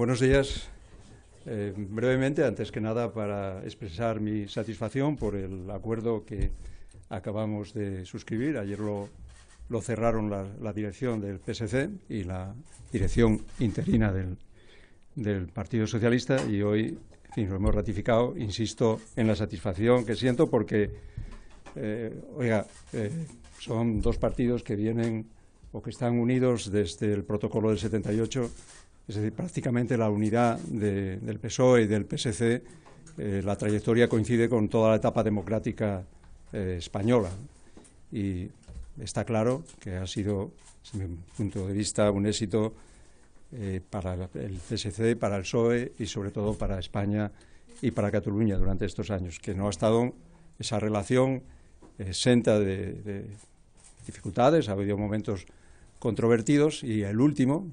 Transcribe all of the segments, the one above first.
buenos días. Eh, brevemente, antes que nada, para expresar mi satisfacción por el acuerdo que acabamos de suscribir. Ayer lo, lo cerraron la, dirección del PSC y la dirección interina del, Partido Socialista y hoy en lo hemos ratificado. Insisto en la satisfacción que siento porque, eh, oiga, eh, son dos partidos que vienen o que están unidos desde el protocolo del 78 es decir, prácticamente la unidad del PSOE y del PSC, eh, la trayectoria coincide con toda la etapa democrática eh, española. Y está claro que ha sido, desde mi punto de vista, un éxito eh, para el PSC, para el PSOE y sobre todo para España y para Cataluña durante estos años, que no ha estado esa relación exenta de dificultades, ha habido momentos controvertidos y el último,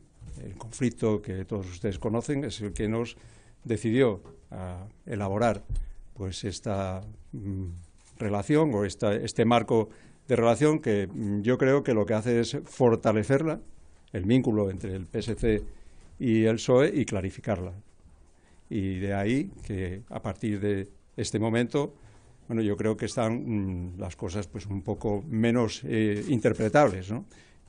el conflicto que todos ustedes conocen, es el que nos decidió a elaborar pues esta mm, relación o esta, este marco de relación que mm, yo creo que lo que hace es fortalecerla, el vínculo entre el PSC y el PSOE y clarificarla. Y de ahí que a partir de este momento, bueno, yo creo que están mm, las cosas pues un poco menos eh, interpretables,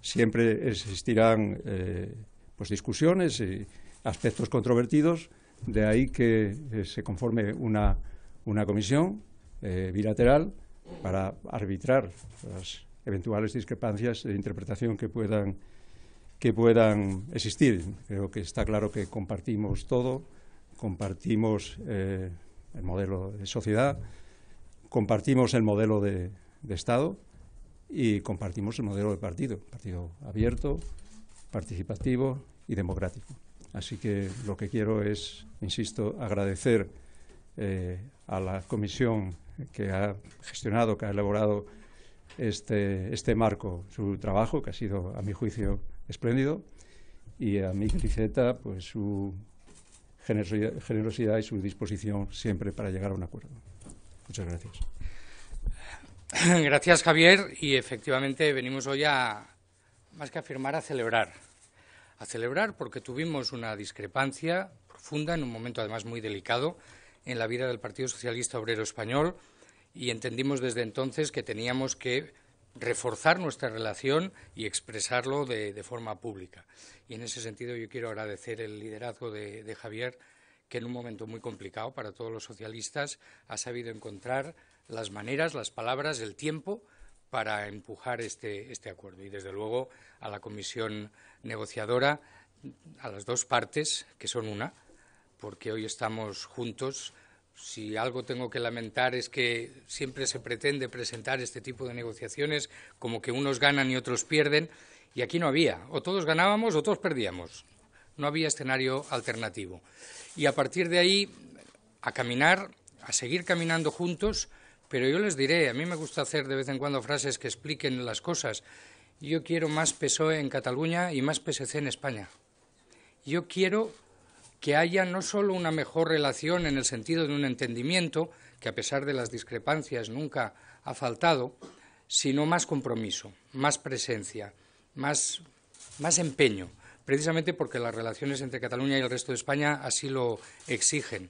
Siempre existirán eh, pues, discusiones y aspectos controvertidos, de ahí que eh, se conforme una, una comisión eh, bilateral para arbitrar las eventuales discrepancias de interpretación que puedan, que puedan existir. Creo que está claro que compartimos todo, compartimos eh, el modelo de sociedad, compartimos el modelo de, de Estado y compartimos el modelo de partido, partido abierto, participativo, y democrático. Así que lo que quiero es, insisto, agradecer eh, a la comisión que ha gestionado, que ha elaborado este, este, marco, su trabajo, que ha sido, a mi juicio, espléndido, y a Miguel Iceta, pues su generosidad y su disposición siempre para llegar a un acuerdo. Muchas gracias. Gracias, Javier. Y efectivamente venimos hoy a, más que a firmar, a celebrar a celebrar porque tuvimos una discrepancia profunda en un momento además muy delicado en la vida del Partido Socialista Obrero Español y entendimos desde entonces que teníamos que reforzar nuestra relación y expresarlo de, forma pública. Y en ese sentido yo quiero agradecer el liderazgo de, Javier, que en un momento muy complicado para todos los socialistas ha sabido encontrar las maneras, las palabras, el tiempo para empujar este, este acuerdo. Y desde luego a la Comisión negociadora a las dos partes, que son una, porque hoy estamos juntos. Si algo tengo que lamentar es que siempre se pretende presentar este tipo de negociaciones como que unos ganan y otros pierden, y aquí no había, o todos ganábamos o todos perdíamos, no había escenario alternativo. Y a partir de ahí, a caminar, a seguir caminando juntos, pero yo les diré, a mí me gusta hacer de vez en cuando frases que expliquen las cosas, yo quiero más PSOE en Cataluña y más PSC en España. Yo quiero que haya no solo una mejor relación en el sentido de un entendimiento, que a pesar de las discrepancias nunca ha faltado, sino más compromiso, más presencia, más, más empeño, precisamente porque las relaciones entre Cataluña y el resto de España así lo exigen.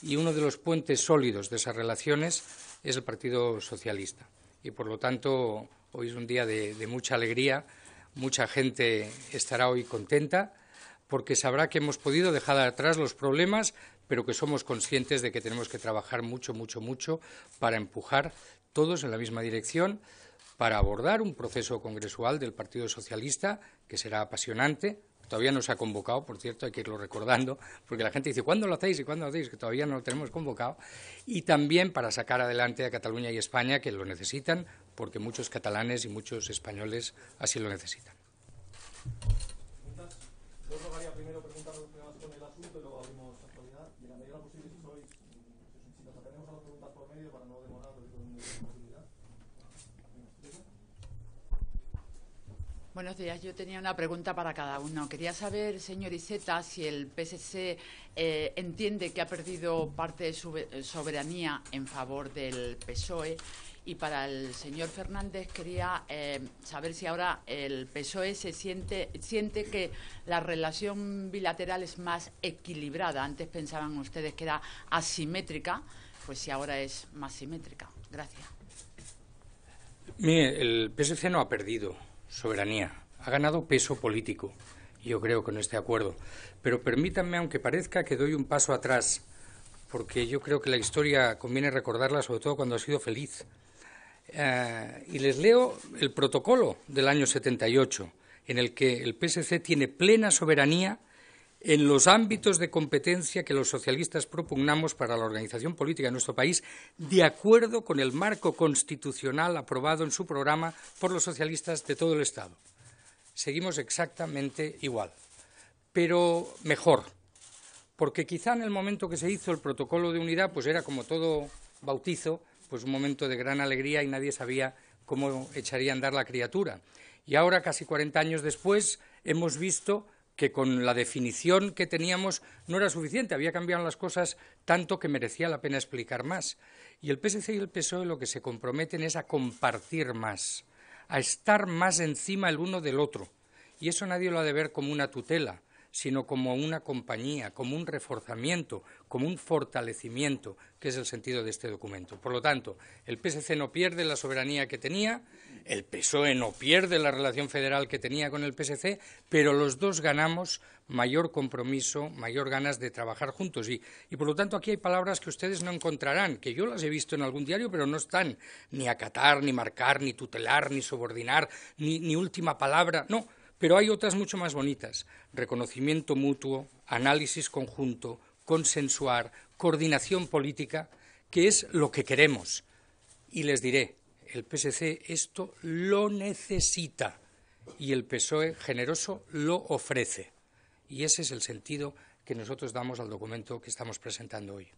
Y uno de los puentes sólidos de esas relaciones es el Partido Socialista. Y por lo tanto, Hoy es un día de, mucha alegría, mucha gente estará hoy contenta porque sabrá que hemos podido dejar atrás los problemas, pero que somos conscientes de que tenemos que trabajar mucho, mucho, mucho para empujar todos en la misma dirección, para abordar un proceso congresual del Partido Socialista que será apasionante. Todavía no se ha convocado, por cierto, hay que irlo recordando, porque la gente dice, ¿cuándo lo hacéis? ¿Y cuándo lo hacéis? Que todavía no lo tenemos convocado. Y también para sacar adelante a Cataluña y España, que lo necesitan, porque muchos catalanes y muchos españoles así lo necesitan. Buenos días. Yo tenía una pregunta para cada uno. Quería saber, señor Iseta, si el PSC eh, entiende que ha perdido parte de su soberanía en favor del PSOE y para el señor Fernández quería eh, saber si ahora el PSOE se siente, siente que la relación bilateral es más equilibrada. Antes pensaban ustedes que era asimétrica, pues si ahora es más simétrica. Gracias. Mire, el PSOE no ha perdido soberanía, ha ganado peso político, yo creo, con este acuerdo. Pero permítanme, aunque parezca que doy un paso atrás, porque yo creo que la historia conviene recordarla sobre todo cuando ha sido feliz eh, y les leo el protocolo del año 78, en el que el PSC tiene plena soberanía en los ámbitos de competencia que los socialistas propugnamos para la organización política de nuestro país, de acuerdo con el marco constitucional aprobado en su programa por los socialistas de todo el Estado. Seguimos exactamente igual, pero mejor, porque quizá en el momento que se hizo el protocolo de unidad, pues era como todo bautizo, pues un momento de gran alegría y nadie sabía cómo echaría a andar la criatura. Y ahora, casi 40 años después, hemos visto que con la definición que teníamos no era suficiente, había cambiado las cosas tanto que merecía la pena explicar más. Y el PSC y el PSOE lo que se comprometen es a compartir más, a estar más encima el uno del otro. Y eso nadie lo ha de ver como una tutela, sino como una compañía, como un reforzamiento, como un fortalecimiento, que es el sentido de este documento. Por lo tanto, el PSC no pierde la soberanía que tenía, el PSOE no pierde la relación federal que tenía con el PSC, pero los dos ganamos mayor compromiso, mayor ganas de trabajar juntos. Y, por lo tanto aquí hay palabras que ustedes no encontrarán, que yo las he visto en algún diario, pero no están ni acatar, ni marcar, ni tutelar, ni subordinar, ni, ni última palabra. No, pero hay otras mucho más bonitas. Reconocimiento mutuo, análisis conjunto, consensuar, coordinación política, que es lo que queremos. Y les diré, el PSC esto lo necesita y el PSOE generoso lo ofrece. Y ese es el sentido que nosotros damos al documento que estamos presentando hoy.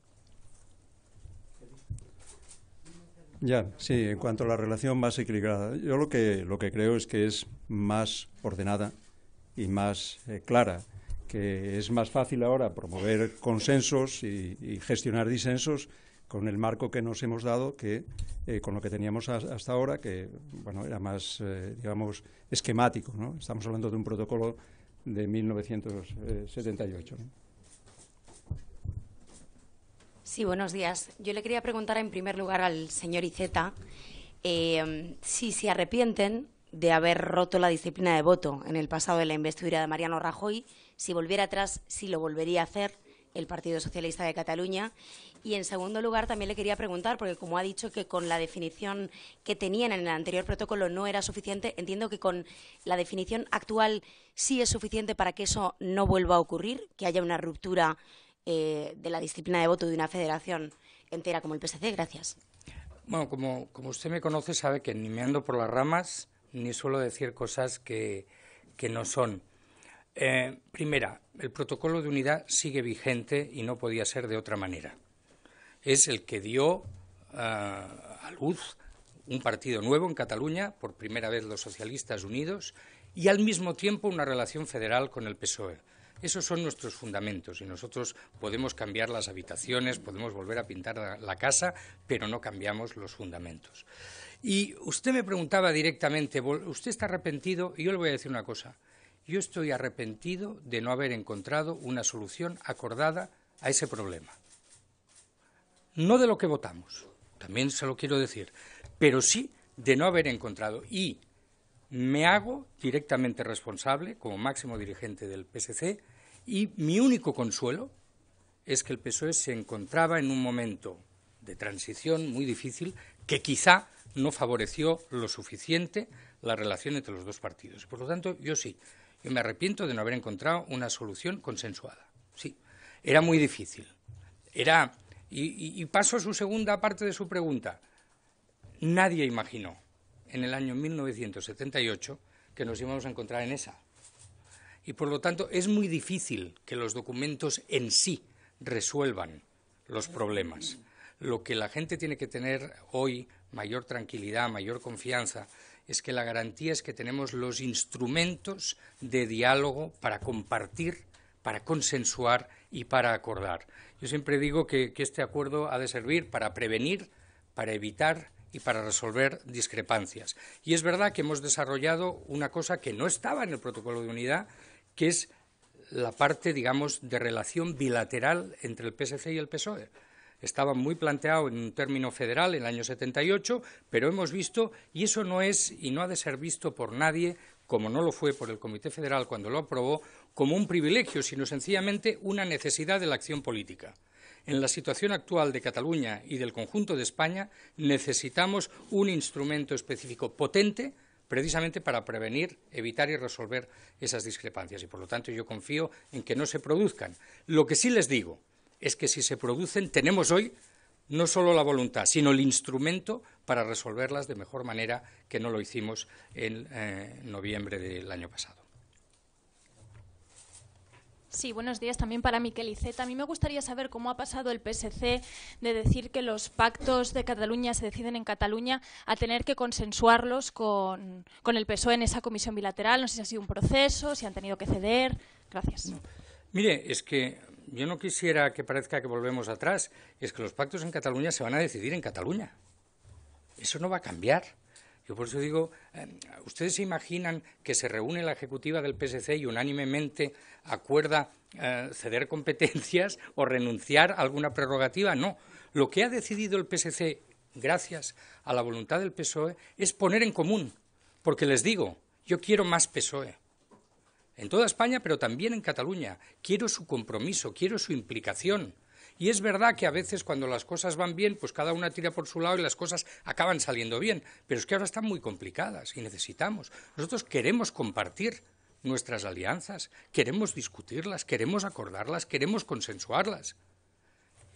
Ya, sí, en cuanto a la relación más equilibrada, yo lo que, lo que creo es que es más ordenada y más eh, clara, que es más fácil ahora promover consensos y, gestionar disensos con el marco que nos hemos dado que eh, con lo que teníamos hasta ahora, que bueno, era más, eh, digamos, esquemático. ¿no? Estamos hablando de un protocolo de 1978. Sí, buenos días. Yo le quería preguntar en primer lugar al señor Iceta eh, si se arrepienten de haber roto la disciplina de voto en el pasado de la investidura de Mariano Rajoy, si volviera atrás, si lo volvería a hacer el Partido Socialista de Cataluña. Y en segundo lugar, también le quería preguntar, porque como ha dicho que con la definición que tenían en el anterior protocolo no era suficiente, entiendo que con la definición actual sí es suficiente para que eso no vuelva a ocurrir, que haya una ruptura eh, de la disciplina de voto de una federación entera como el PSC? Gracias. Bueno, como, como usted me conoce, sabe que ni me ando por las ramas ni suelo decir cosas que, no son. Eh, primera, el protocolo de unidad sigue vigente y no podía ser de otra manera. Es el que dio ah, a luz un partido nuevo en Cataluña, por primera vez los socialistas unidos, y al mismo tiempo una relación federal con el PSOE. Esos son nuestros fundamentos y nosotros podemos cambiar las habitaciones, podemos volver a pintar la casa, pero no cambiamos los fundamentos. Y usted me preguntaba directamente, ¿usted está arrepentido? Y yo le voy a decir una cosa. Yo estoy arrepentido de no haber encontrado una solución acordada a ese problema. No de lo que votamos, también se lo quiero decir, pero sí de no haber encontrado. Y me hago directamente responsable como máximo dirigente del PSC y mi único consuelo es que el PSOE se encontraba en un momento de transición muy difícil que quizá no favoreció lo suficiente la relación entre los dos partidos. Por lo tanto, yo sí, me arrepiento de no haber encontrado una solución consensuada. Sí, era muy difícil. Era y, y paso a su segunda parte de su pregunta. Nadie imaginó en el año 1978 que nos íbamos a encontrar en esa. Y por lo tanto es muy difícil que los documentos en sí resuelvan los problemas. Lo que la gente tiene que tener hoy, mayor tranquilidad, mayor confianza, es que la garantía es que tenemos los instrumentos de diálogo para compartir, para consensuar y para acordar. Yo siempre digo que, este acuerdo ha de servir para prevenir, para evitar y para resolver discrepancias. Y es verdad que hemos desarrollado una cosa que no estaba en el protocolo de unidad, que es la parte, digamos, de relación bilateral entre el PSC y el PSOE. Estaba muy planteado en un término federal en el año 78, pero hemos visto, y eso no es y no ha de ser visto por nadie, como no lo fue por el Comité Federal cuando lo aprobó, como un privilegio, sino sencillamente una necesidad de la acción política. En la situación actual de Cataluña y del conjunto de España necesitamos un instrumento específico potente precisamente para prevenir, evitar y resolver esas discrepancias. Y por lo tanto yo confío en que no se produzcan. Lo que sí les digo es que si se producen tenemos hoy no solo la voluntad, sino el instrumento para resolverlas de mejor manera que no lo hicimos en eh, noviembre del año pasado. Sí, buenos días también para Miquel Iceta. A mí me gustaría saber cómo ha pasado el PSC de decir que los pactos de Cataluña se deciden en Cataluña a tener que consensuarlos con, el PSOE en esa comisión bilateral. No sé si ha sido un proceso, si han tenido que ceder. Gracias. Mire, es que yo no quisiera que parezca que volvemos atrás. Es que los pactos en Cataluña se van a decidir en Cataluña. Eso no va a cambiar. Yo por eso digo, eh, ¿ustedes se imaginan que se reúne la ejecutiva del PSC y unánimemente acuerda eh, ceder competencias o renunciar a alguna prerrogativa? No. Lo que ha decidido el PSC, gracias a la voluntad del PSOE, es poner en común. Porque les digo, yo quiero más PSOE. En toda España, pero también en Cataluña. Quiero su compromiso, quiero su implicación. Y es verdad que a veces cuando las cosas van bien, pues cada una tira por su lado y las cosas acaban saliendo bien. Pero es que ahora están muy complicadas y necesitamos. Nosotros queremos compartir nuestras alianzas, queremos discutirlas, queremos acordarlas, queremos consensuarlas.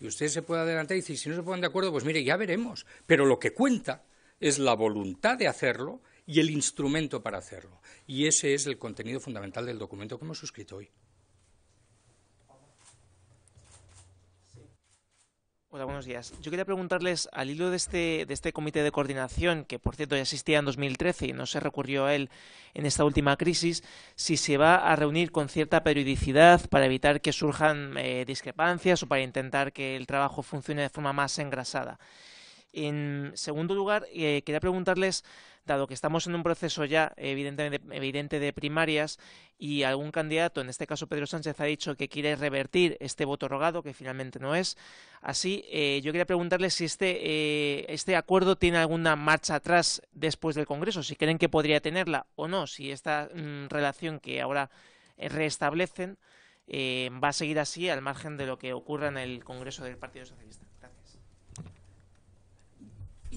Y usted se puede adelantar y decir, si no se ponen de acuerdo, pues mire, ya veremos. Pero lo que cuenta es la voluntad de hacerlo y el instrumento para hacerlo. Y ese es el contenido fundamental del documento que hemos suscrito hoy. Hola, buenos días. Yo quería preguntarles, al hilo de este, de este comité de coordinación, que por cierto ya existía en 2013 y no se recurrió a él en esta última crisis, si se va a reunir con cierta periodicidad para evitar que surjan eh, discrepancias o para intentar que el trabajo funcione de forma más engrasada. En segundo lugar, eh, quería preguntarles, dado que estamos en un proceso ya evidentemente, evidente de primarias y algún candidato, en este caso Pedro Sánchez, ha dicho que quiere revertir este voto rogado, que finalmente no es así, eh, yo quería preguntarles si este, eh, este, acuerdo tiene alguna marcha atrás después del Congreso, si creen que podría tenerla o no, si esta mm, relación que ahora restablecen va a seguir así al margen de lo que ocurra en el Congreso del Partido Socialista.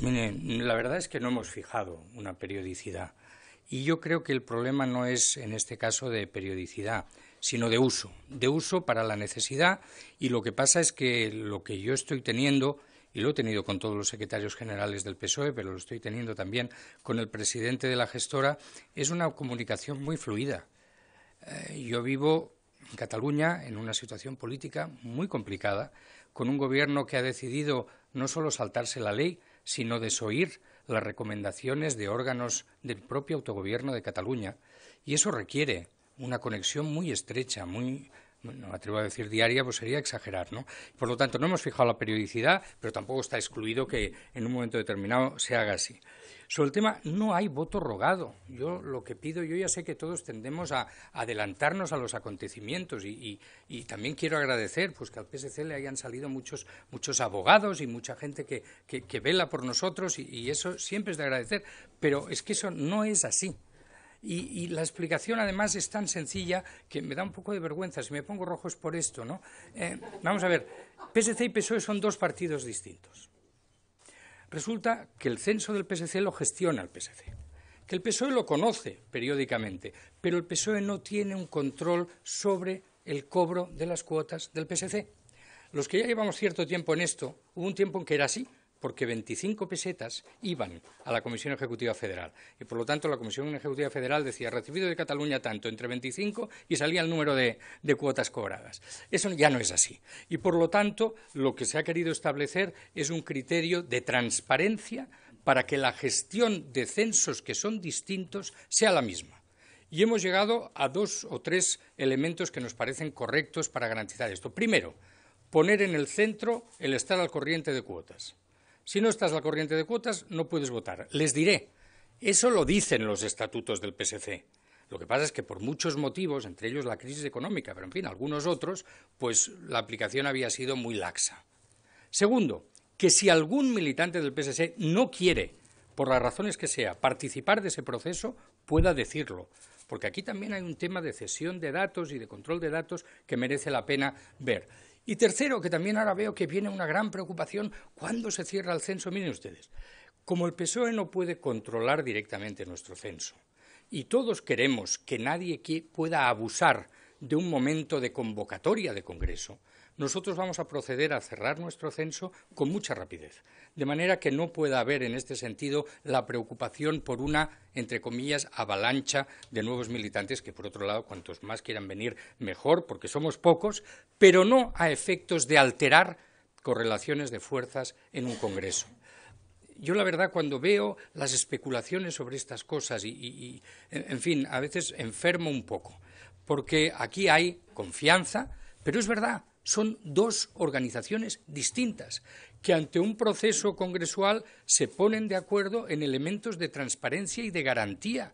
Miren, la verdad es que no hemos fijado una periodicidad. Y yo creo que el problema no es, en este caso, de periodicidad, sino de uso. De uso para la necesidad. Y lo que pasa es que lo que yo estoy teniendo, y lo he tenido con todos los secretarios generales del PSOE, pero lo estoy teniendo también con el presidente de la gestora, es una comunicación muy fluida. Eh, yo vivo en Cataluña en una situación política muy complicada, con un gobierno que ha decidido no solo saltarse la ley, sino desoír las recomendaciones de órganos del propio autogobierno de Cataluña, y eso requiere una conexión muy estrecha, muy no me atrevo a decir diaria, pues sería exagerar, ¿no? Por lo tanto, no hemos fijado la periodicidad, pero tampoco está excluido que en un momento determinado se haga así. Sobre el tema, no hay voto rogado. Yo lo que pido, yo ya sé que todos tendemos a adelantarnos a los acontecimientos y, también quiero agradecer pues, que al PSC le hayan salido muchos, muchos abogados y mucha gente que, vela por nosotros y eso siempre es de agradecer, pero es que eso no es así. Y, la explicación, además, es tan sencilla que me da un poco de vergüenza. Si me pongo rojo es por esto, ¿no? Eh, vamos a ver, PSC y PSOE son dos partidos distintos. Resulta que el censo del PSC lo gestiona el PSC, que el PSOE lo conoce periódicamente, pero el PSOE no tiene un control sobre el cobro de las cuotas del PSC. Los que ya llevamos cierto tiempo en esto, hubo un tiempo en que era así, porque 25 pesetas iban a la Comisión Ejecutiva Federal. Y por lo tanto, la Comisión Ejecutiva Federal decía recibido de Cataluña tanto, entre 25, y salía el número de, cuotas cobradas. Eso ya no es así. Y por lo tanto, lo que se ha querido establecer es un criterio de transparencia para que la gestión de censos que son distintos sea la misma. Y hemos llegado a dos o tres elementos que nos parecen correctos para garantizar esto. Primero, poner en el centro el estar al corriente de cuotas. Si no estás la corriente de cuotas, no puedes votar. Les diré, eso lo dicen los estatutos del PSC. Lo que pasa es que por muchos motivos, entre ellos la crisis económica, pero en fin, algunos otros, pues la aplicación había sido muy laxa. Segundo, que si algún militante del PSC no quiere, por las razones que sea, participar de ese proceso, pueda decirlo porque aquí también hay un tema de cesión de datos y de control de datos que merece la pena ver. Y tercero, que también ahora veo que viene una gran preocupación, ¿cuándo se cierra el censo? Miren ustedes, como el PSOE no puede controlar directamente nuestro censo, y todos queremos que nadie pueda abusar de un momento de convocatoria de Congreso, nosotros vamos a proceder a cerrar nuestro censo con mucha rapidez de manera que no pueda haber en este sentido la preocupación por una, entre comillas, avalancha de nuevos militantes, que por otro lado, cuantos más quieran venir, mejor, porque somos pocos, pero no a efectos de alterar correlaciones de fuerzas en un Congreso yo la verdad cuando veo las especulaciones sobre estas cosas y, en fin, a veces enfermo un poco, porque aquí hay confianza, pero es verdad, son dos organizaciones distintas que ante un proceso congresual se ponen de acuerdo en elementos de transparencia y de garantía,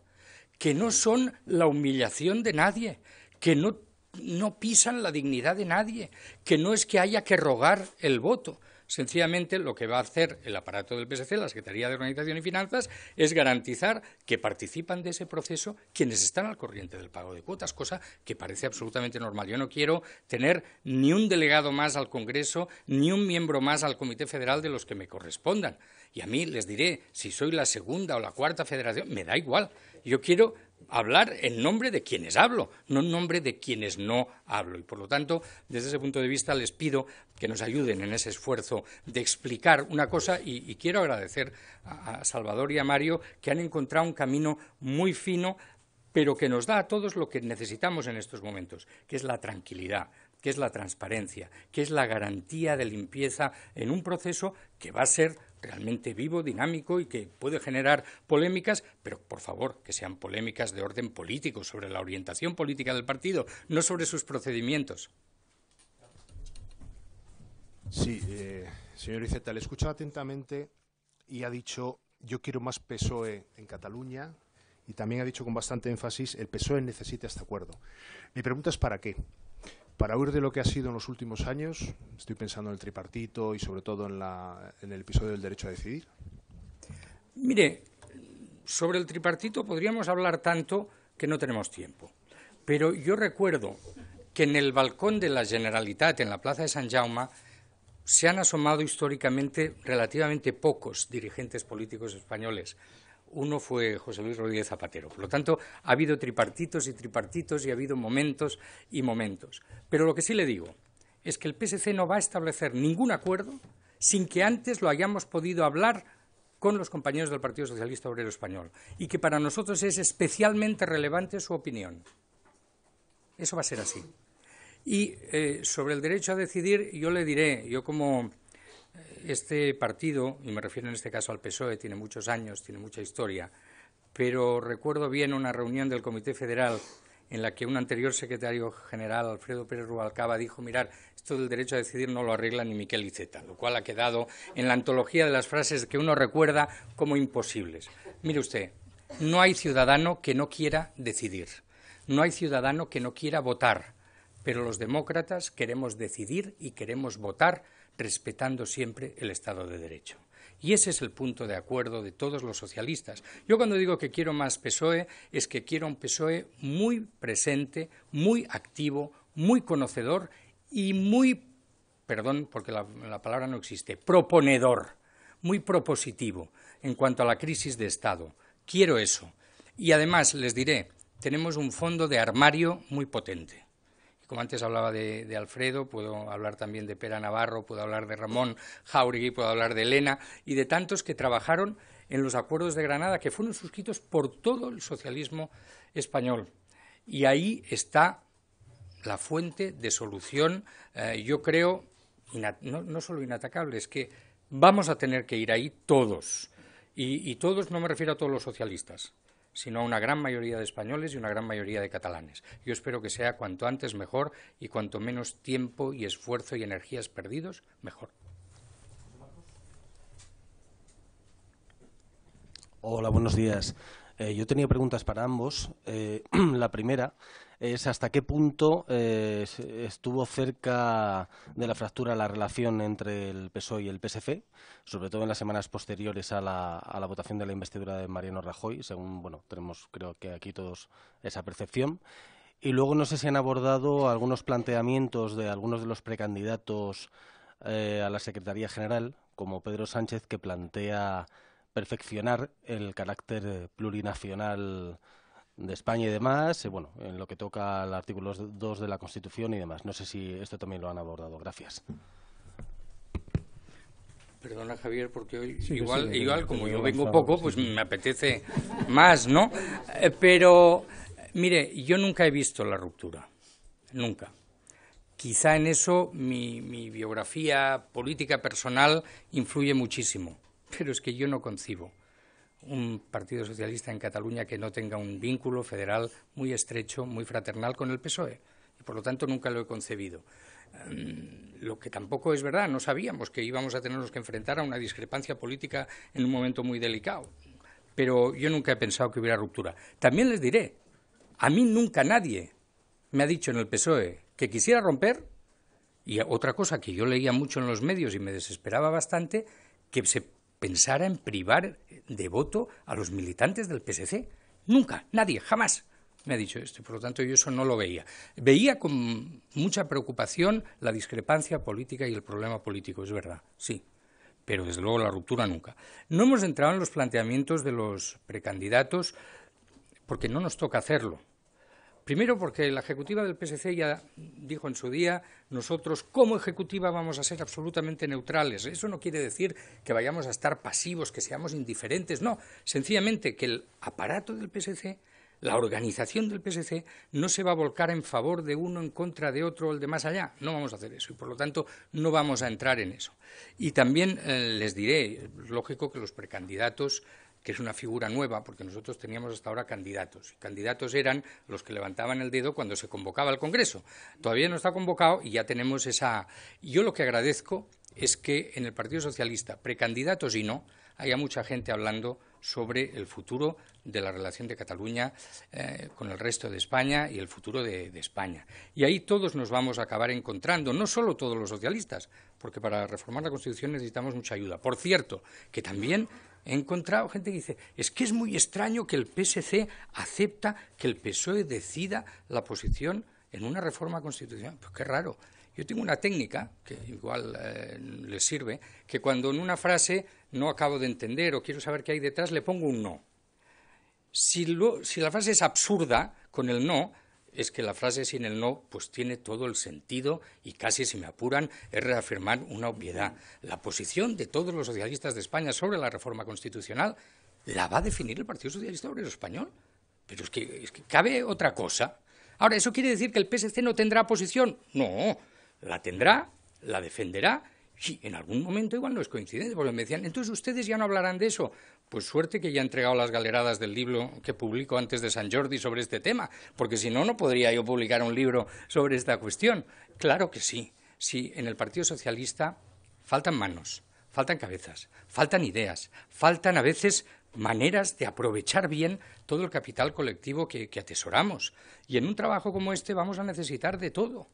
que no son la humillación de nadie, que no, no pisan la dignidad de nadie, que no es que haya que rogar el voto, Sencillamente lo que va a hacer el aparato del PSC, la Secretaría de Organización y Finanzas, es garantizar que participan de ese proceso quienes están al corriente del pago de cuotas, cosa que parece absolutamente normal. Yo no quiero tener ni un delegado más al Congreso, ni un miembro más al Comité Federal de los que me correspondan. Y a mí les diré, si soy la segunda o la cuarta federación, me da igual. Yo quiero hablar en nombre de quienes hablo, no en nombre de quienes no hablo. Y por lo tanto, desde ese punto de vista, les pido que nos ayuden en ese esfuerzo de explicar una cosa y, quiero agradecer a Salvador y a Mario que han encontrado un camino muy fino pero que nos da a todos lo que necesitamos en estos momentos, que es la tranquilidad, que es la transparencia, que es la garantía de limpieza en un proceso que va a ser realmente vivo, dinámico y que puede generar polémicas, pero por favor, que sean polémicas de orden político, sobre la orientación política del partido, no sobre sus procedimientos. Sí, eh, señor Iceta, le he escuchado atentamente y ha dicho yo quiero más PSOE en Cataluña y también ha dicho con bastante énfasis el PSOE necesita este acuerdo. Mi pregunta es ¿para qué? para huir de lo que ha sido en los últimos años, estoy pensando en el tripartito y sobre todo en, el episodio del derecho a decidir? Mire, sobre el tripartito podríamos hablar tanto que no tenemos tiempo. Pero yo recuerdo que en el balcón de la Generalitat, en la plaza de San Jaume, se han asomado históricamente relativamente pocos dirigentes políticos españoles uno fue José Luis Rodríguez Zapatero. Por lo tanto, ha habido tripartitos y tripartitos y ha habido momentos y momentos. Pero lo que sí le digo es que el PSC no va a establecer ningún acuerdo sin que antes lo hayamos podido hablar con los compañeros del Partido Socialista Obrero Español y que para nosotros es especialmente relevante su opinión. Eso va a ser así. Y eh, sobre el derecho a decidir, yo le diré, yo como este partido, y me refiero en este caso al PSOE, tiene muchos años, tiene mucha historia, pero recuerdo bien una reunión del Comité Federal en la que un anterior secretario general, Alfredo Pérez Rubalcaba, dijo, mirar, esto del derecho a decidir no lo arregla ni Miquel Iceta, lo cual ha quedado en la antología de las frases que uno recuerda como imposibles. Mire usted, no hay ciudadano que no quiera decidir, no hay ciudadano que no quiera votar, pero los demócratas queremos decidir y queremos votar respetando siempre el Estado de Derecho. Y ese es el punto de acuerdo de todos los socialistas. Yo cuando digo que quiero más PSOE es que quiero un PSOE muy presente, muy activo, muy conocedor y muy, perdón porque la, la palabra no existe, proponedor, muy propositivo en cuanto a la crisis de Estado. Quiero eso. Y además les diré, tenemos un fondo de armario muy potente. Como antes hablaba de, Alfredo, puedo hablar también de Pera Navarro, puedo hablar de Ramón Jauregui, puedo hablar de Elena y de tantos que trabajaron en los acuerdos de Granada que fueron suscritos por todo el socialismo español. Y ahí está la fuente de solución, eh, yo creo, no, solo inatacable, es que vamos a tener que ir ahí todos. y todos no me refiero a todos los socialistas, sino a una gran mayoría de españoles y una gran mayoría de catalanes. Yo espero que sea cuanto antes mejor y cuanto menos tiempo y esfuerzo y energías perdidos, mejor. Hola, buenos días. Eh, yo tenía preguntas para ambos. Eh, la primera es hasta qué punto eh, estuvo cerca de la fractura la relación entre el PSOE y el PSC, sobre todo en las semanas posteriores a la, votación de la investidura de Mariano Rajoy, según, bueno, tenemos creo que aquí todos esa percepción. Y luego no sé si han abordado algunos planteamientos de algunos de los precandidatos eh, a la Secretaría General, como Pedro Sánchez, que plantea perfeccionar el carácter eh, plurinacional de España y demás, eh, bueno, en lo que toca al artículo 2 de la Constitución y demás. No sé si esto también lo han abordado. Gracias. Perdona, Javier, porque hoy igual, igual como yo vengo poco, pues me apetece más, ¿no? Eh, pero, mire, yo nunca he visto la ruptura, nunca. Quizá en eso mi biografía política personal influye muchísimo, pero es que yo no concibo un Partido Socialista en Cataluña que no tenga un vínculo federal muy estrecho, muy fraternal con el PSOE. Y por lo tanto nunca lo he concebido. Mm, lo que tampoco es verdad, no sabíamos que íbamos a tenernos que enfrentar a una discrepancia política en un momento muy delicado. Pero yo nunca he pensado que hubiera ruptura. También les diré, a mí nunca nadie me ha dicho en el PSOE que quisiera romper. Y otra cosa que yo leía mucho en los medios y me desesperaba bastante, que se pensara en privar devoto a los militantes del PSC. Nunca, nadie, jamás me ha dicho esto. Por lo tanto, yo eso no lo veía. Veía con mucha preocupación la discrepancia política y el problema político, es verdad, sí. Pero desde luego la ruptura nunca. No hemos entrado en los planteamientos de los precandidatos porque no nos toca hacerlo. Primero porque la ejecutiva del PSC ya dijo en su día, nosotros como ejecutiva vamos a ser absolutamente neutrales. Eso no quiere decir que vayamos a estar pasivos, que seamos indiferentes, no. Sencillamente que el aparato del PSC, la organización del PSC, no se va a volcar en favor de uno, en contra de otro o el de más allá. No vamos a hacer eso y por lo tanto no vamos a entrar en eso. Y también eh, les diré, lógico que los precandidatos que es una figura nueva, porque nosotros teníamos hasta ahora candidatos. y Candidatos eran los que levantaban el dedo cuando se convocaba el Congreso. Todavía no está convocado y ya tenemos esa. Yo lo que agradezco es que en el Partido Socialista, precandidatos y no, haya mucha gente hablando sobre el futuro de la relación de Cataluña eh, con el resto de España y el futuro de, España. Y ahí todos nos vamos a acabar encontrando, no solo todos los socialistas, porque para reformar la Constitución necesitamos mucha ayuda. Por cierto, que también he encontrado gente que dice, es que es muy extraño que el PSC acepta que el PSOE decida la posición en una reforma constitucional. Pues qué raro. Yo tengo una técnica, que igual eh, le sirve, que cuando en una frase no acabo de entender o quiero saber qué hay detrás, le pongo un no. si la frase es absurda, con el no, es que la frase sin el no pues tiene todo el sentido y casi si me apuran es reafirmar una obviedad. La posición de todos los socialistas de España sobre la reforma constitucional la va a definir el Partido Socialista Obrero Español. Pero es que, es que cabe otra cosa. Ahora, ¿eso quiere decir que el PSC no tendrá posición? No, la tendrá, la defenderá y en algún momento igual no es coincidente, porque me decían, entonces ustedes ya no hablarán de eso. Pues suerte que ya he entregado las galeradas del libro que publico antes de San Jordi sobre este tema, porque si no, no podría yo publicar un libro sobre esta cuestión. Claro que sí. Sí, en el Partido Socialista faltan manos, faltan cabezas, faltan ideas, faltan a veces maneras de aprovechar bien todo el capital colectivo que, atesoramos. Y en un trabajo como este vamos a necesitar de todo.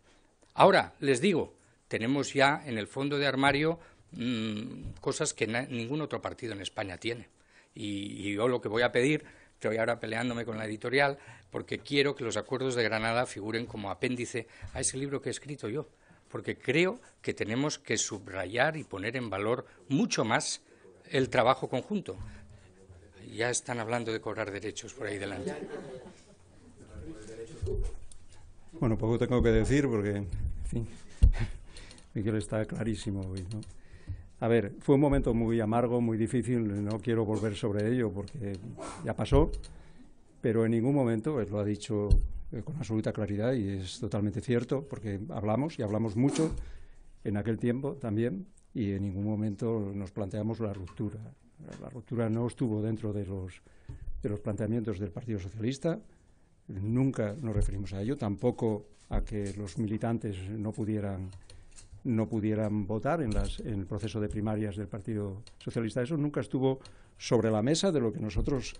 Ahora, les digo, tenemos ya en el fondo de armario mm, cosas que ningún otro partido en España tiene y, yo lo que voy a pedir estoy ahora peleándome con la editorial porque quiero que los acuerdos de Granada figuren como apéndice a ese libro que he escrito yo, porque creo que tenemos que subrayar y poner en valor mucho más el trabajo conjunto. Ya están hablando de cobrar derechos por ahí delante. Bueno, poco tengo que decir porque, en fin, está clarísimo hoy, ¿no? A ver, fue un momento muy amargo, muy difícil, no quiero volver sobre ello porque ya pasó, pero en ningún momento, pues lo ha dicho con absoluta claridad y es totalmente cierto, porque hablamos y hablamos mucho en aquel tiempo también y en ningún momento nos planteamos la ruptura. La ruptura no estuvo dentro de los, de los planteamientos del Partido Socialista, nunca nos referimos a ello, tampoco a que los militantes no pudieran no pudieran votar en, las, en el proceso de primarias del Partido Socialista. Eso nunca estuvo sobre la mesa de lo que nosotros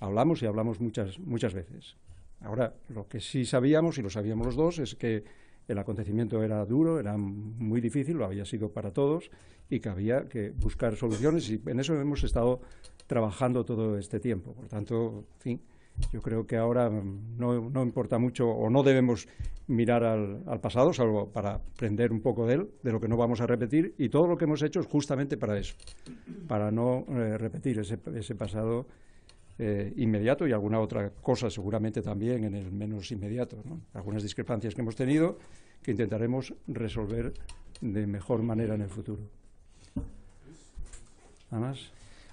hablamos y hablamos muchas, muchas veces. Ahora, lo que sí sabíamos, y lo sabíamos los dos, es que el acontecimiento era duro, era muy difícil, lo había sido para todos, y que había que buscar soluciones, y en eso hemos estado trabajando todo este tiempo. Por tanto, en fin, yo creo que ahora no, importa mucho o no debemos mirar al, pasado, salvo para aprender un poco de él, de lo que no vamos a repetir, y todo lo que hemos hecho es justamente para eso, para no eh, repetir ese, pasado eh, inmediato y alguna otra cosa seguramente también en el menos inmediato. Algunas discrepancias que hemos tenido que intentaremos resolver de mejor manera en el futuro. ¿Nada más?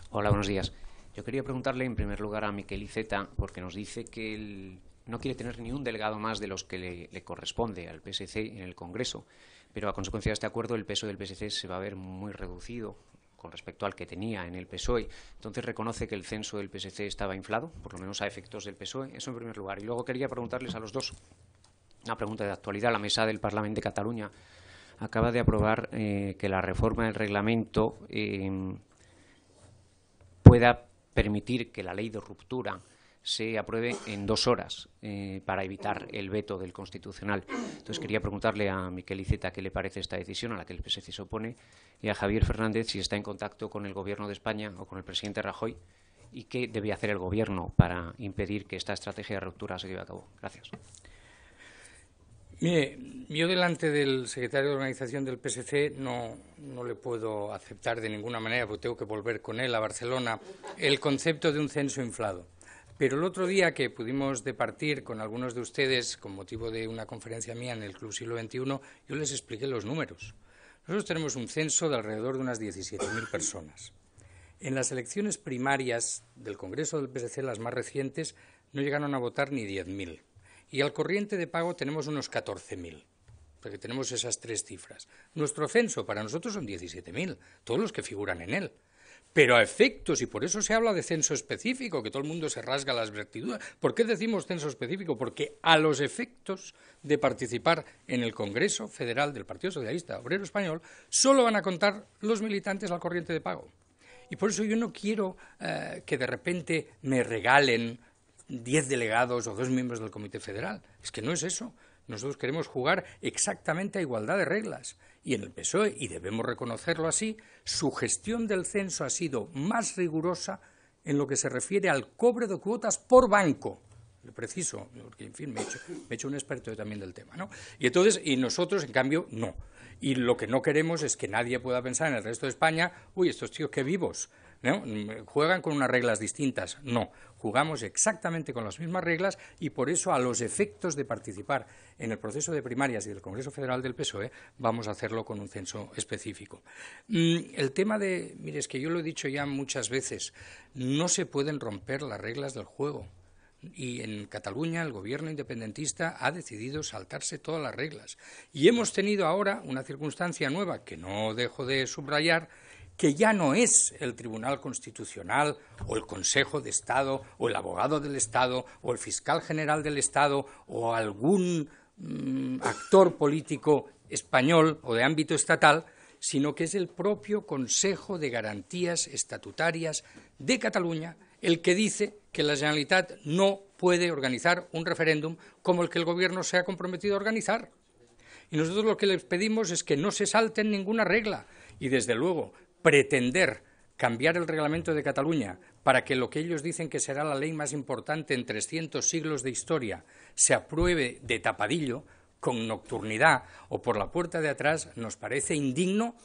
Hola, buenos días. Yo quería preguntarle en primer lugar a Miquel Iceta, porque nos dice que no quiere tener ni un delegado más de los que le, corresponde al PSC en el Congreso, pero a consecuencia de este acuerdo el peso del PSC se va a ver muy reducido con respecto al que tenía en el PSOE. Entonces reconoce que el censo del PSC estaba inflado, por lo menos a efectos del PSOE. Eso en primer lugar. Y luego quería preguntarles a los dos una pregunta de actualidad. La mesa del Parlamento de Cataluña acaba de aprobar eh, que la reforma del reglamento eh, pueda permitir que la ley de ruptura se apruebe en dos horas eh, para evitar el veto del Constitucional. Entonces quería preguntarle a Miquel Iceta qué le parece esta decisión a la que el PSC se opone y a Javier Fernández si está en contacto con el Gobierno de España o con el presidente Rajoy y qué debe hacer el Gobierno para impedir que esta estrategia de ruptura se lleve a cabo. Gracias. Mire, yo delante del secretario de organización del PSC no, le puedo aceptar de ninguna manera, porque tengo que volver con él a Barcelona, el concepto de un censo inflado. Pero el otro día que pudimos departir con algunos de ustedes, con motivo de una conferencia mía en el Club Siglo XXI, yo les expliqué los números. Nosotros tenemos un censo de alrededor de unas 17.000 personas. En las elecciones primarias del Congreso del PSC, las más recientes, no llegaron a votar ni 10.000. Y al corriente de pago tenemos unos 14.000, porque tenemos esas tres cifras. Nuestro censo para nosotros son 17.000, todos los que figuran en él. Pero a efectos, y por eso se habla de censo específico, que todo el mundo se rasga las vertiduras. ¿Por qué decimos censo específico? Porque a los efectos de participar en el Congreso Federal del Partido Socialista Obrero Español, solo van a contar los militantes al corriente de pago. Y por eso yo no quiero eh, que de repente me regalen 10 delegados o dos miembros del Comité Federal. Es que no es eso. Nosotros queremos jugar exactamente a igualdad de reglas. Y en el PSOE, y debemos reconocerlo así, su gestión del censo ha sido más rigurosa en lo que se refiere al cobre de cuotas por banco. preciso, porque en fin, me he, hecho, un experto también del tema. ¿no? Y entonces, y nosotros, en cambio, no. Y lo que no queremos es que nadie pueda pensar en el resto de España, uy, estos tíos que vivos, ¿no? Juegan con unas reglas distintas. No, jugamos exactamente con las mismas reglas y por eso a los efectos de participar en el proceso de primarias y del Congreso Federal del PSOE vamos a hacerlo con un censo específico. Mm, el tema de, mire, es que yo lo he dicho ya muchas veces, no se pueden romper las reglas del juego. Y en Cataluña el gobierno independentista ha decidido saltarse todas las reglas. Y hemos tenido ahora una circunstancia nueva que no dejo de subrayar, que ya no es el Tribunal Constitucional o el Consejo de Estado o el abogado del Estado o el fiscal general del Estado o algún mm, actor político español o de ámbito estatal, sino que es el propio Consejo de Garantías Estatutarias de Cataluña el que dice que la Generalitat no puede organizar un referéndum como el que el Gobierno se ha comprometido a organizar. Y nosotros lo que les pedimos es que no se salten ninguna regla y, desde luego, pretender cambiar el reglamento de Cataluña para que lo que ellos dicen que será la ley más importante en 300 siglos de historia se apruebe de tapadillo, con nocturnidad o por la puerta de atrás, nos parece indigno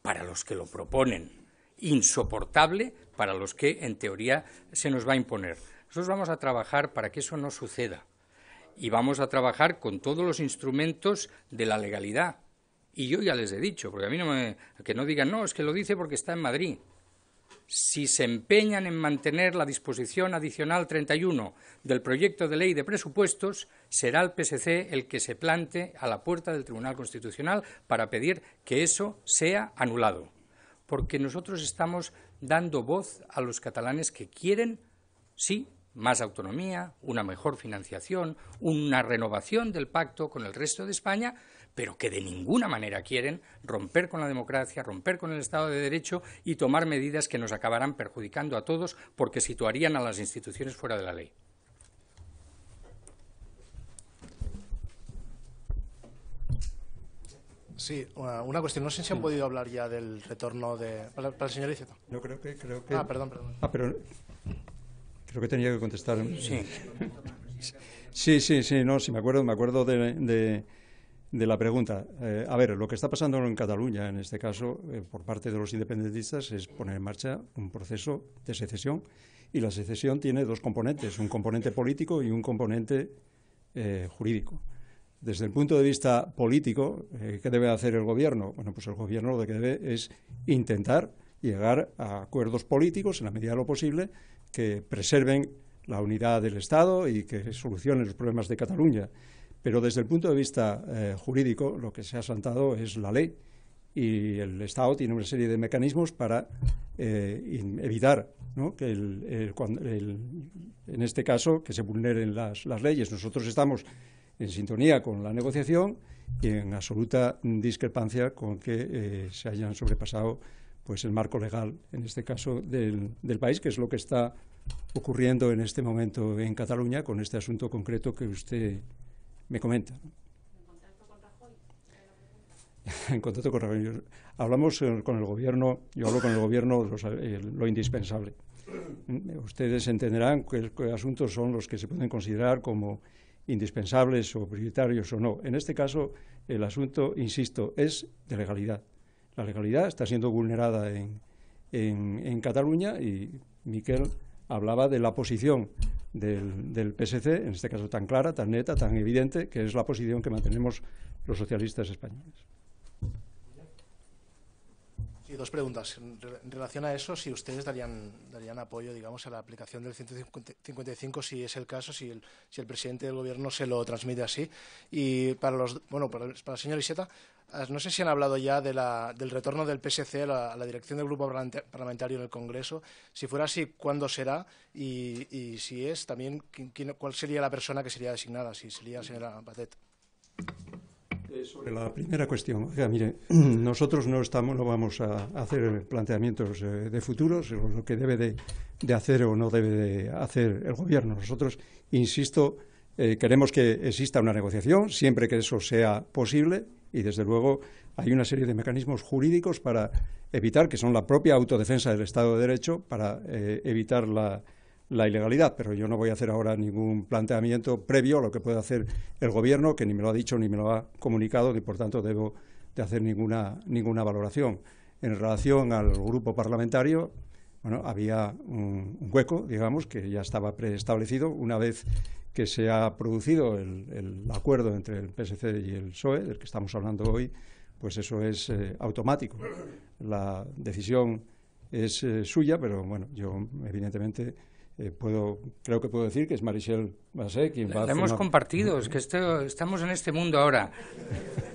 para los que lo proponen, insoportable para los que, en teoría, se nos va a imponer. Nosotros vamos a trabajar para que eso no suceda y vamos a trabajar con todos los instrumentos de la legalidad, y yo ya les he dicho, porque a mí no me. que no digan, no, es que lo dice porque está en Madrid. Si se empeñan en mantener la disposición adicional 31 del proyecto de ley de presupuestos, será el PSC el que se plante a la puerta del Tribunal Constitucional para pedir que eso sea anulado. Porque nosotros estamos dando voz a los catalanes que quieren, sí, más autonomía, una mejor financiación, una renovación del pacto con el resto de España, pero que de ninguna manera quieren romper con la democracia, romper con el Estado de Derecho y tomar medidas que nos acabarán perjudicando a todos porque situarían a las instituciones fuera de la ley. Sí, una, cuestión. No sé si han podido hablar ya del retorno de. Para, el señor Iceto. No, creo que, creo que. Ah, perdón, perdón. Ah, pero. Creo que tenía que contestar. Sí. Sí, sí, sí, no, sí, me acuerdo, me acuerdo de de la pregunta. Eh, a ver, lo que está pasando en Cataluña, en este caso, eh, por parte de los independentistas, es poner en marcha un proceso de secesión. Y la secesión tiene dos componentes, un componente político y un componente eh, jurídico. Desde el punto de vista político, ¿qué debe hacer el gobierno? Bueno, pues el gobierno lo que debe es intentar llegar a acuerdos políticos, en la medida de lo posible, que preserven la unidad del Estado y que solucionen los problemas de Cataluña. Pero desde el punto de vista eh, jurídico, lo que se ha saltado es la ley y el Estado tiene una serie de mecanismos para eh, evitar que, en este caso, que se vulneren las, leyes. Nosotros estamos en sintonía con la negociación y en absoluta discrepancia con que eh, se hayan sobrepasado pues el marco legal, en este caso del, del, país, que es lo que está ocurriendo en este momento en Cataluña con este asunto concreto que usted me comenta. en contacto con Rajoy. Hablamos eh, con el gobierno, yo hablo con el gobierno de eh, lo indispensable. Mm, ustedes entenderán qué asuntos son los que se pueden considerar como indispensables o prioritarios o no. En este caso, el asunto, insisto, es de legalidad. La legalidad está siendo vulnerada en, en, en Cataluña y Miquel hablaba de la posición del, PSC, en este caso tan clara, tan neta, tan evidente, que es la posición que mantenemos los socialistas españoles. Sí, dos preguntas. En relación a eso, si ustedes darían, darían apoyo, digamos, a la aplicación del 155, si es el caso, si el, si el presidente del gobierno se lo transmite así. Y para los, bueno, para, para el señor Iseta, no sé si han hablado ya del retorno del PSC a la, dirección del grupo parlamentario en el Congreso. Si fuera así, ¿cuándo será? Y, si es, también, cuál sería la persona que sería designada? Si sería señora Batet. Eh, sobre la primera cuestión, mire, nosotros no estamos, no vamos a hacer planteamientos eh, de futuros, lo que debe de, hacer o no debe de hacer el gobierno. Nosotros, insisto, eh, queremos que exista una negociación siempre que eso sea posible, y desde luego hay una serie de mecanismos jurídicos para evitar, que son la propia autodefensa del Estado de Derecho, para eh, evitar la, ilegalidad, pero yo no voy a hacer ahora ningún planteamiento previo a lo que puede hacer el Gobierno, que ni me lo ha dicho ni me lo ha comunicado, ni por tanto debo de hacer ninguna, ninguna valoración. En relación al grupo parlamentario, bueno, había un hueco, digamos, que ya estaba preestablecido. Una vez que se ha producido el, acuerdo entre el PSC y el PSOE, del que estamos hablando hoy, pues eso es eh, automático. La decisión es eh, suya, pero bueno, yo evidentemente eh, puedo, creo que puedo decir que es Marichel Basé quien va a... hemos compartido, es que estamos en este mundo ahora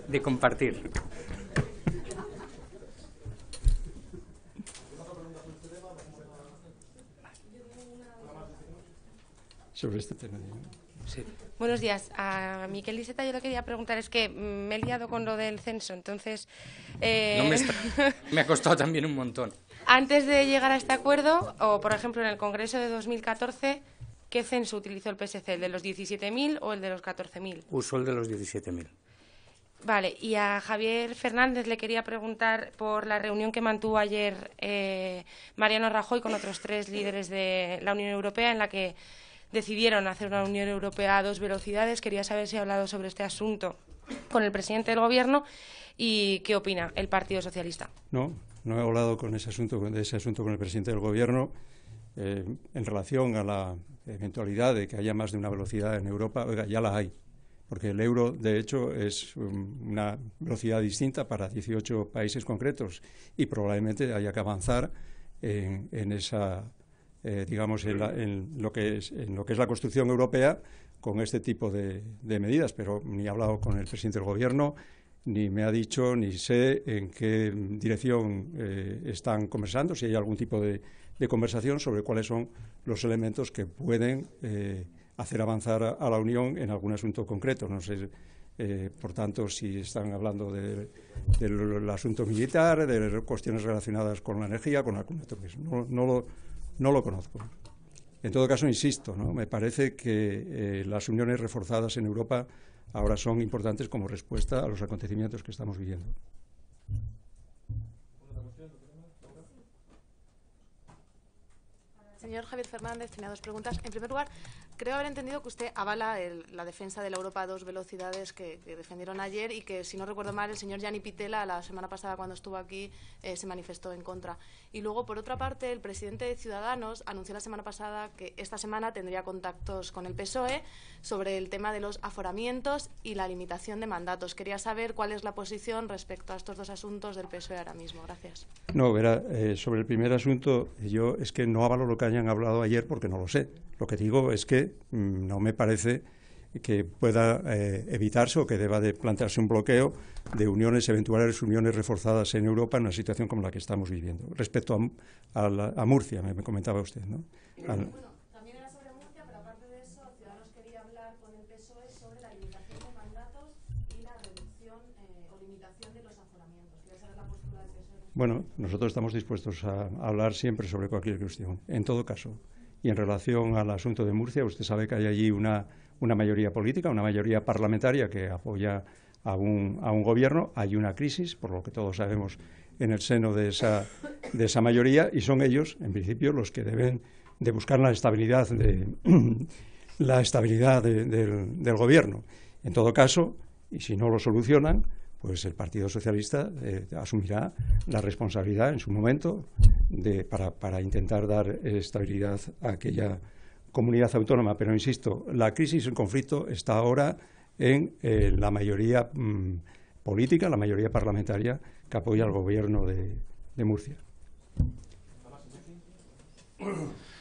de compartir. este Buenos días. A Miquel Liseta yo le quería preguntar, es que me he liado con lo del censo, entonces... Eh, no me, me ha costado también un montón. Antes de llegar a este acuerdo, o por ejemplo en el Congreso de 2014, ¿qué censo utilizó el PSC? ¿El de los 17.000 o el de los 14.000? Usó el de los 17.000. Vale, y a Javier Fernández le quería preguntar por la reunión que mantuvo ayer eh, Mariano Rajoy con otros tres líderes de la Unión Europea en la que decidieron hacer una Unión Europea a dos velocidades. Quería saber si ha hablado sobre este asunto con el presidente del Gobierno y qué opina el Partido Socialista. No, no he hablado con ese asunto, de ese asunto con el presidente del Gobierno. Eh, en relación a la eventualidad de que haya más de una velocidad en Europa, ya la hay, porque el euro, de hecho, es una velocidad distinta para 18 países concretos y probablemente haya que avanzar en esa eh, digamos, en, en, lo que es, en lo que es la construcción europea con este tipo de, medidas, pero ni he hablado con el presidente del Gobierno, ni me ha dicho, ni sé en qué dirección eh, están conversando, si hay algún tipo de, conversación sobre cuáles son los elementos que pueden eh, hacer avanzar a, la Unión en algún asunto concreto. No sé, por tanto, si están hablando del asunto militar, de cuestiones relacionadas con la energía, con la... No, no lo no lo conozco. En todo caso, insisto, ¿no? me parece que eh, las uniones reforzadas en Europa ahora son importantes como respuesta a los acontecimientos que estamos viviendo. Señor Javier Fernández, dos preguntas. En primer lugar, creo haber entendido que usted avala la defensa de la Europa a dos velocidades que, defendieron ayer y que, si no recuerdo mal, el señor Gianni Pitela la semana pasada cuando estuvo aquí eh, se manifestó en contra. Y luego, por otra parte, el presidente de Ciudadanos anunció la semana pasada que esta semana tendría contactos con el PSOE sobre el tema de los aforamientos y la limitación de mandatos. Quería saber cuál es la posición respecto a estos dos asuntos del PSOE ahora mismo. Gracias. No, verá, eh, sobre el primer asunto, yo es que no avalo lo que hayan hablado ayer porque no lo sé. Lo que digo es que no me parece que pueda eh, evitarse o que deba de plantearse un bloqueo de uniones, eventuales uniones reforzadas en Europa en una situación como la que estamos viviendo. Respecto a, a, la, Murcia, me, comentaba usted, ¿no? E. Bueno, nosotros estamos dispuestos a hablar siempre sobre cualquier cuestión, en todo caso. Y en relación al asunto de Murcia, usted sabe que hay allí una, una mayoría política, una mayoría parlamentaria que apoya a un, a un gobierno. Hay una crisis, por lo que todos sabemos, en el seno de esa, de esa mayoría y son ellos, en principio, los que deben de buscar la estabilidad, de, la estabilidad del, del gobierno. En todo caso, y si no lo solucionan, pues el Partido Socialista eh, asumirá la responsabilidad en su momento para, intentar dar estabilidad a aquella comunidad autónoma. Pero insisto, la crisis, el conflicto está ahora en eh, la mayoría mm, política, la mayoría parlamentaria que apoya al gobierno de, de Murcia.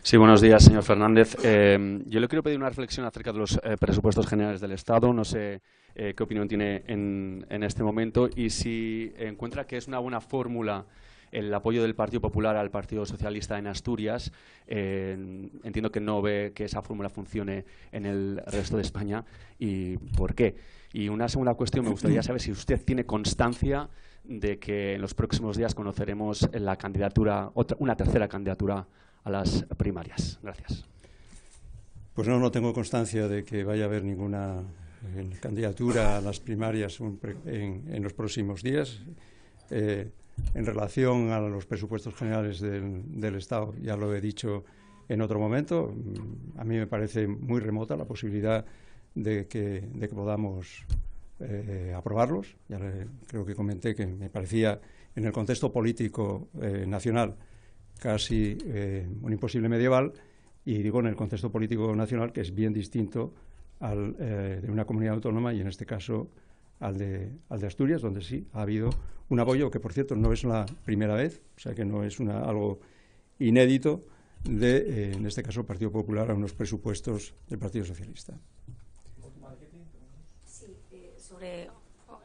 Sí, buenos días, señor Fernández. Eh, yo le quiero pedir una reflexión acerca de los eh, presupuestos generales del Estado. No sé eh, qué opinión tiene en, este momento y si encuentra que es una buena fórmula el apoyo del Partido Popular al Partido Socialista en Asturias. entiendo que no ve que esa fórmula funcione en el resto de España y por qué. Y una segunda cuestión, me gustaría saber si usted tiene constancia de que en los próximos días conoceremos la candidatura, una tercera candidatura a las primarias. Gracias. Pues no, no tengo constancia de que vaya a haber ninguna eh, candidatura a las primarias en, los próximos días. Eh, en relación a los presupuestos generales del, Estado, ya lo he dicho en otro momento, mm, a mí me parece muy remota la posibilidad de que, podamos eh, aprobarlos. Ya creo que comenté que me parecía, en el contexto político nacional, casi eh, un imposible medieval, y digo en el contexto político nacional, que es bien distinto al eh, de una comunidad autónoma y en este caso al de, al de Asturias, donde sí ha habido un apoyo, que por cierto no es la primera vez, o sea que no es una, algo inédito, de, eh, en este caso, Partido Popular a unos presupuestos del Partido Socialista. Sí, sobre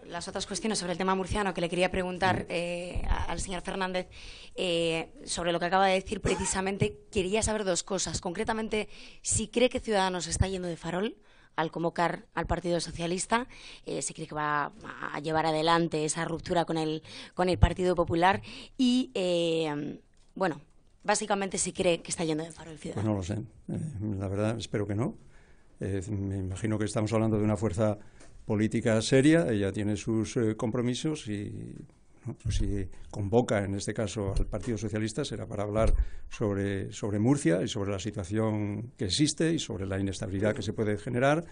las otras cuestiones sobre el tema murciano que le quería preguntar eh, al señor Fernández eh, sobre lo que acaba de decir precisamente, quería saber dos cosas. Concretamente, si cree que Ciudadanos está yendo de farol al convocar al Partido Socialista, eh, si cree que va a llevar adelante esa ruptura con el, con el Partido Popular y, bueno, básicamente si cree que está yendo de farol Ciudadanos. Pues no lo sé. la verdad, espero que no. me imagino que estamos hablando de una fuerza política seria, ella tiene sus eh, compromisos y pues si convoca en este caso al Partido Socialista será para hablar sobre, sobre Murcia y sobre la situación que existe y sobre la inestabilidad que se puede generar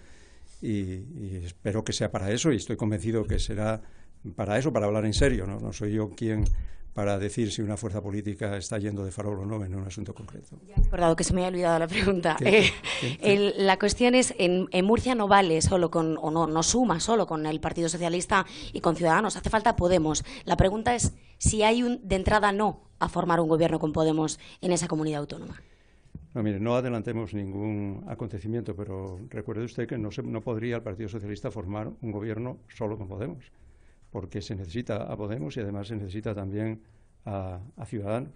y, espero que sea para eso y estoy convencido que será para eso, para hablar en serio. no soy yo quien para decir si una fuerza política está yendo de farol o no en un asunto concreto. Ya he acordado que se me ha olvidado la pregunta. Eh, la cuestión es, en, Murcia no vale solo con, o no, no suma solo con el Partido Socialista y con Ciudadanos, hace falta Podemos. La pregunta es si hay un, de entrada no a formar un gobierno con Podemos en esa comunidad autónoma. No, no adelantemos ningún acontecimiento, pero recuerde usted que no, no podría el Partido Socialista formar un gobierno solo con Podemos porque se necesita a Podemos y además se necesita también a, Ciudadanos.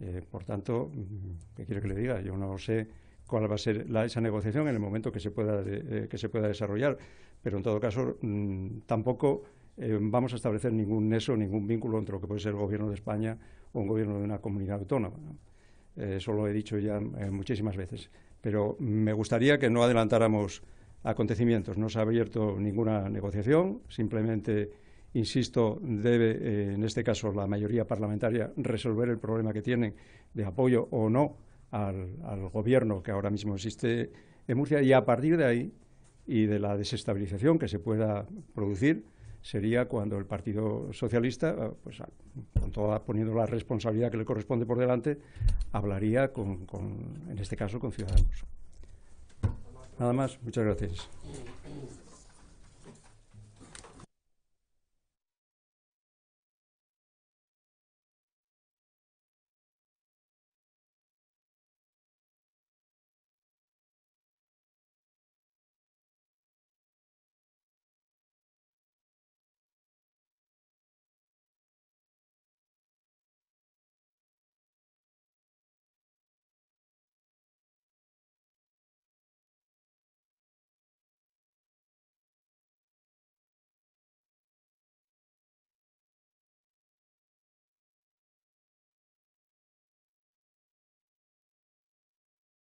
Eh, por tanto, mm, ¿qué quiero que le diga? Yo no sé cuál va a ser esa negociación en el momento que se pueda, eh, que se pueda desarrollar, pero en todo caso mm, tampoco eh, vamos a establecer ningún nexo, ningún vínculo entre lo que puede ser el gobierno de España o un gobierno de una comunidad autónoma. eso lo he dicho ya muchísimas veces, pero me gustaría que no adelantáramos acontecimientos. No se ha abierto ninguna negociación, simplemente insisto, debe, eh, en este caso, la mayoría parlamentaria resolver el problema que tienen de apoyo o no al, gobierno que ahora mismo existe en Murcia y a partir de ahí y de la desestabilización que se pueda producir sería cuando el Partido Socialista, ah, pues, ah, con poniendo la responsabilidad que le corresponde por delante, hablaría con en este caso, con Ciudadanos. Nada más, muchas gracias.